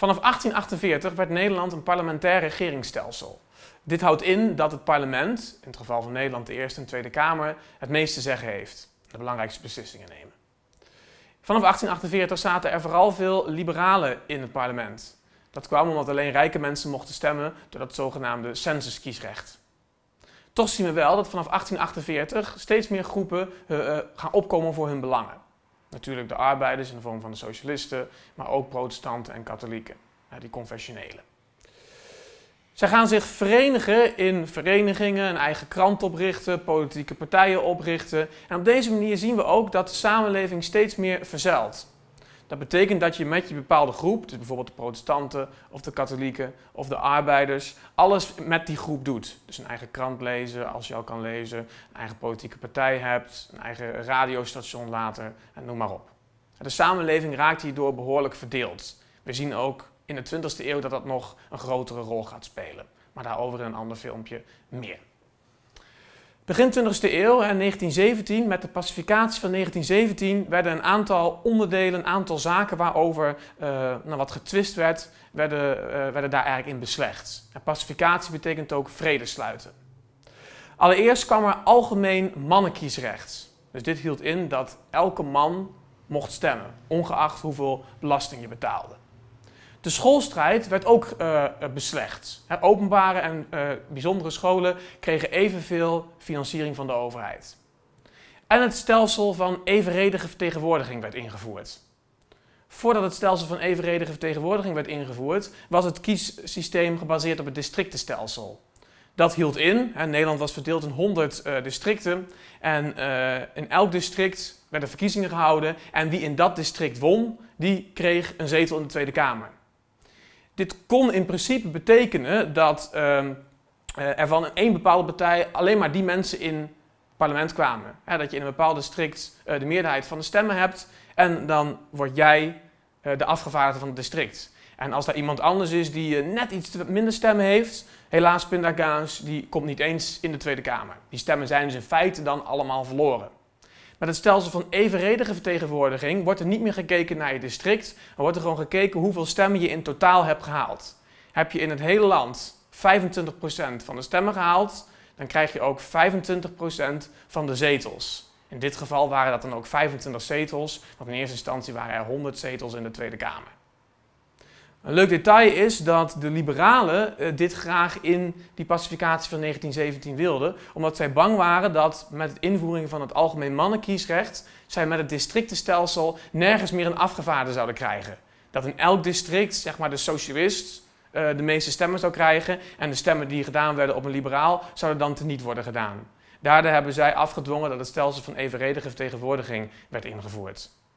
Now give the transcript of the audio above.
Vanaf 1848 werd Nederland een parlementair regeringsstelsel. Dit houdt in dat het parlement, in het geval van Nederland de Eerste en Tweede Kamer, het meeste zeggen heeft. De belangrijkste beslissingen nemen. Vanaf 1848 zaten er vooral veel liberalen in het parlement. Dat kwam omdat alleen rijke mensen mochten stemmen door dat zogenaamde censuskiesrecht. Toch zien we wel dat vanaf 1848 steeds meer groepen eh, eh, gaan opkomen voor hun belangen. Natuurlijk de arbeiders in de vorm van de socialisten, maar ook protestanten en katholieken, die confessionelen. Zij gaan zich verenigen in verenigingen, een eigen krant oprichten, politieke partijen oprichten. En op deze manier zien we ook dat de samenleving steeds meer verzeilt. Dat betekent dat je met je bepaalde groep, dus bijvoorbeeld de protestanten of de katholieken of de arbeiders, alles met die groep doet. Dus een eigen krant lezen, als je al kan lezen, een eigen politieke partij hebt, een eigen radiostation later en noem maar op. De samenleving raakt hierdoor behoorlijk verdeeld. We zien ook in de 20e eeuw dat dat nog een grotere rol gaat spelen. Maar daarover in een ander filmpje meer. Begin 20e eeuw en 1917, met de pacificatie van 1917, werden een aantal onderdelen, een aantal zaken waarover eh, nou, wat getwist werd, werden, eh, werden daar eigenlijk in beslecht. En pacificatie betekent ook vrede sluiten. Allereerst kwam er algemeen mannenkiesrecht. Dus dit hield in dat elke man mocht stemmen, ongeacht hoeveel belasting je betaalde. De schoolstrijd werd ook uh, beslecht. openbare en eh, bijzondere scholen kregen evenveel financiering van de overheid. En het stelsel van evenredige vertegenwoordiging werd ingevoerd. Voordat het stelsel van evenredige vertegenwoordiging werd ingevoerd, was het kiessysteem gebaseerd op het districtenstelsel. Dat hield in, Nederland was verdeeld in 100 districten en in elk district werden verkiezingen gehouden en wie in dat district won, die kreeg een zetel in de Tweede Kamer. Dit kon in principe betekenen dat uh, er van één bepaalde partij alleen maar die mensen in het parlement kwamen. dat je in een bepaald district eh, de meerderheid van de stemmen hebt en dan word jij eh, de afgevaardigde van het district. En als daar iemand anders is die net iets minder stemmen heeft, helaas pindakaas, die komt niet eens in de Tweede Kamer. Die stemmen zijn dus in feite dan allemaal verloren. Met het stelsel van evenredige vertegenwoordiging wordt er niet meer gekeken naar je district, maar wordt er gewoon gekeken hoeveel stemmen je in totaal hebt gehaald. Heb je in het hele land 25% van de stemmen gehaald, dan krijg je ook 25% van de zetels. In dit geval waren dat dan ook 25 zetels, want in eerste instantie waren er 100 zetels in de Tweede Kamer. Een leuk detail is dat de liberalen eh, dit graag in die pacificatie van 1917 wilden, omdat zij bang waren dat met het invoering van het algemeen mannenkiesrecht zij met het districtenstelsel nergens meer een afgevaarde zouden krijgen. Dat in elk district, zeg maar de socialist, eh, de meeste stemmen zou krijgen en de stemmen die gedaan werden op een liberaal zouden dan teniet worden gedaan. Daardoor hebben zij afgedwongen dat het stelsel van evenredige vertegenwoordiging werd ingevoerd.